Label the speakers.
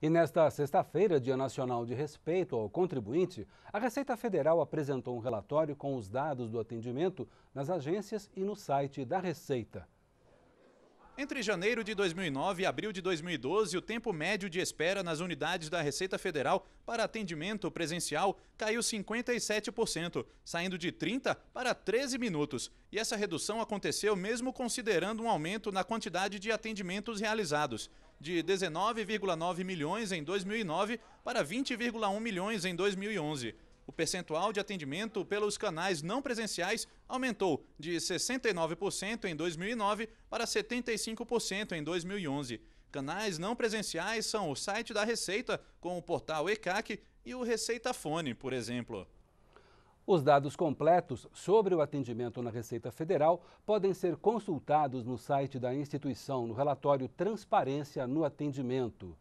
Speaker 1: E nesta sexta-feira, Dia Nacional de Respeito ao Contribuinte, a Receita Federal apresentou um relatório com os dados do atendimento nas agências e no site da Receita.
Speaker 2: Entre janeiro de 2009 e abril de 2012, o tempo médio de espera nas unidades da Receita Federal para atendimento presencial caiu 57%, saindo de 30 para 13 minutos. E essa redução aconteceu mesmo considerando um aumento na quantidade de atendimentos realizados de 19,9 milhões em 2009 para 20,1 milhões em 2011. O percentual de atendimento pelos canais não presenciais aumentou de 69% em 2009 para 75% em 2011. Canais não presenciais são o site da Receita, com o portal ECAC e o Receita Fone, por exemplo.
Speaker 1: Os dados completos sobre o atendimento na Receita Federal podem ser consultados no site da instituição no relatório Transparência no Atendimento.